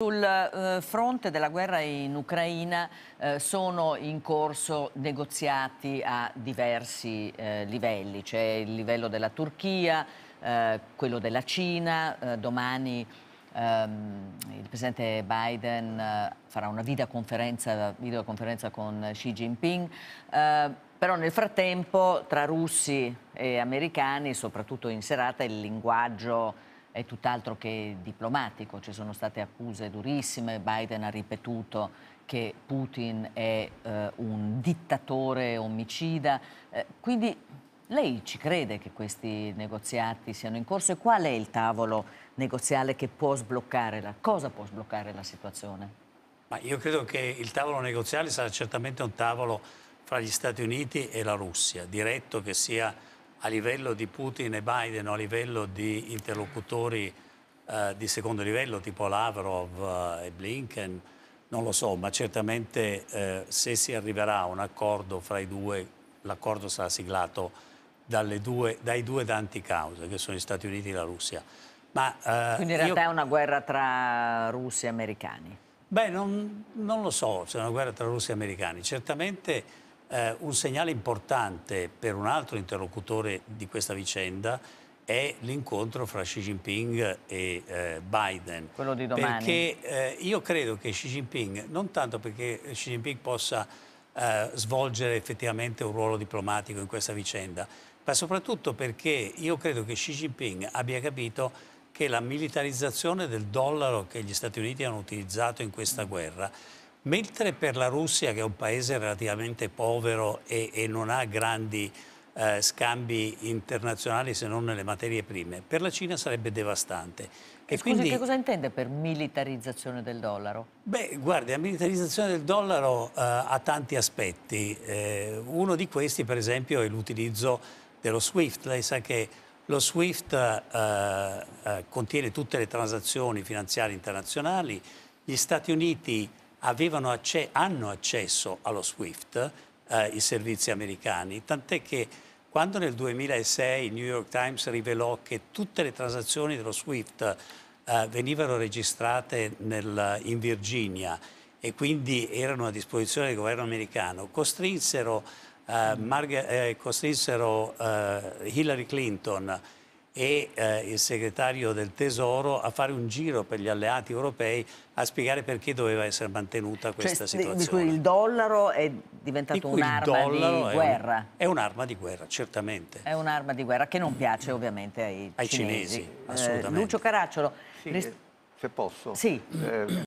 Sul eh, fronte della guerra in Ucraina eh, sono in corso negoziati a diversi eh, livelli, c'è il livello della Turchia, quello della Cina, domani ehm, il presidente Biden farà una videoconferenza, videoconferenza, con Xi Jinping, però nel frattempo tra russi e americani, soprattutto in serata, il linguaggio è tutt'altro che diplomatico, ci sono state accuse durissime, Biden ha ripetuto che Putin è eh, un dittatore omicida, eh, quindi lei ci crede che questi negoziati siano in corso e qual è il tavolo negoziale che può sbloccare la, cosa può sbloccare la situazione? Ma io credo che il tavolo negoziale sarà certamente un tavolo fra gli Stati Uniti e la Russia, diretto che sia a livello di Putin e Biden o a livello di interlocutori eh, di secondo livello tipo Lavrov eh, e Blinken, non lo so, ma certamente eh, se si arriverà a un accordo fra i due, l'accordo sarà siglato due, dai due danti cause, che sono gli Stati Uniti e la Russia. Ma, eh, Quindi in realtà io... è una guerra tra russi e americani? Beh, non, non lo so c'è una guerra tra russi e americani. Certamente eh, un segnale importante per un altro interlocutore di questa vicenda è l'incontro fra Xi Jinping e eh, Biden. Quello di domani. Perché eh, io credo che Xi Jinping, non tanto perché Xi Jinping possa eh, svolgere effettivamente un ruolo diplomatico in questa vicenda, ma soprattutto perché io credo che Xi Jinping abbia capito che la militarizzazione del dollaro che gli Stati Uniti hanno utilizzato in questa guerra Mentre per la Russia, che è un paese relativamente povero e, e non ha grandi eh, scambi internazionali se non nelle materie prime, per la Cina sarebbe devastante. E Scusi, quindi, che cosa intende per militarizzazione del dollaro? Beh, guardi, la militarizzazione del dollaro eh, ha tanti aspetti. Eh, uno di questi, per esempio, è l'utilizzo dello SWIFT. Lei sa che lo SWIFT eh, eh contiene tutte le transazioni finanziarie internazionali. Gli Stati Uniti acce hanno accesso allo SWIFT, eh, i servizi americani, tant'è che quando nel 2006 il New York Times rivelò che tutte le transazioni dello SWIFT eh, venivano registrate nel, in Virginia e quindi erano a disposizione del governo americano, costrinsero, eh, eh costrinsero eh, Hillary Clinton a e eh, il segretario del Tesoro a fare un giro per gli alleati europei a spiegare perché doveva essere mantenuta cioè, questa cioè, situazione. Di cui il dollaro è diventato un'arma di, guerra. È, un'arma di guerra, certamente. È un'arma di guerra che non piace ovviamente ai, ai cinesi. cinesi eh, assolutamente. Eh, Lucio Caracciolo. Sì, eh, se posso. Sì. Eh,